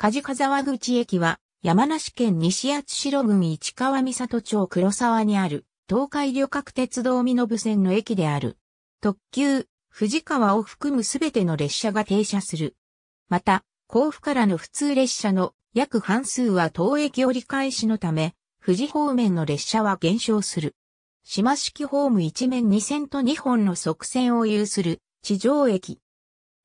梶川沢口駅は、山梨県西八代郡市川三里町黒沢にある、東海旅客鉄道身延線の駅である。特急、藤川を含むすべての列車が停車する。また、甲府からの普通列車の約半数は当駅折り返しのため、富士方面の列車は減少する。島式ホーム一面二線と二本の側線を有する地上駅。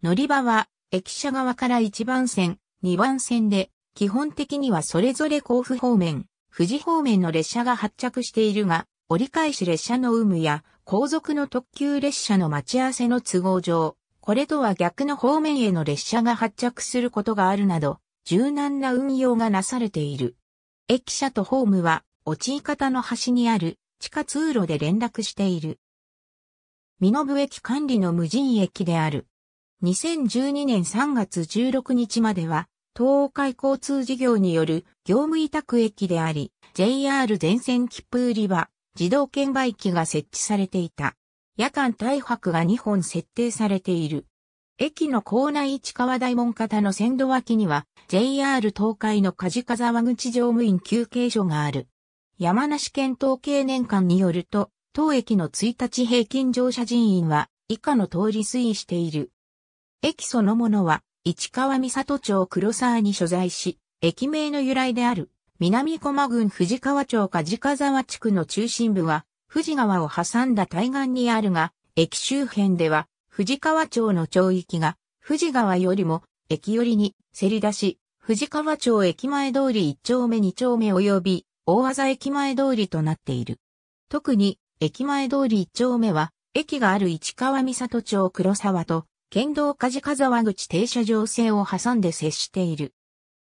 乗り場は駅舎側から一番線、2番線で、基本的にはそれぞれ甲府方面、富士方面の列車が発着しているが、折り返し列車の有無や、後続の特急列車の待ち合わせの都合上、これとは逆の方面への列車が発着することがあるなど、柔軟な運用がなされている。駅舎とホームは、落ち方の端にある地下通路で連絡している。身延駅管理の無人駅である。2012年3月16日までは、東海交通事業による業務委託駅であり、JR 全線切符売り場、自動券売機が設置されていた。夜間大白が2本設定されている。駅の構内市川大門方の線路脇には JR 東海の梶風沢口乗務員休憩所がある。山梨県統計年間によると、当駅の1日平均乗車人員は以下の通り推移している。駅そのものは市川三郷町黒沢に所在し、駅名の由来である、南駒郡藤川町梶沢地区の中心部は、藤川を挟んだ対岸にあるが、駅周辺では、藤川町の町域が、藤川よりも、駅寄りに、せり出し、藤川町駅前通り1丁目2丁目及び、大技駅前通りとなっている。特に、駅前通り1丁目は、駅がある市川三郷町黒沢と、県道梶川沢口停車場線を挟んで接している。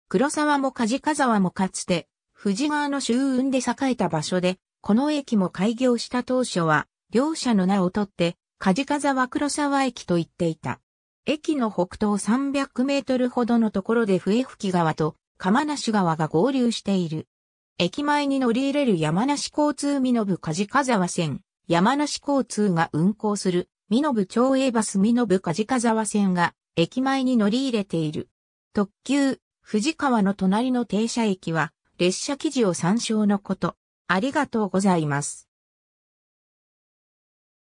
黒沢も梶川沢もかつて、富士川の周運で栄えた場所で、この駅も開業した当初は、両者の名をとって、梶川沢黒沢駅と言っていた。駅の北東300メートルほどのところで笛吹川と釜梨川が合流している。駅前に乗り入れる山梨交通身延梶川沢線、山梨交通が運行する美延町営バス美延梶川わ線が駅前に乗り入れている。特急、藤川の隣の停車駅は列車記事を参照のこと。ありがとうございます。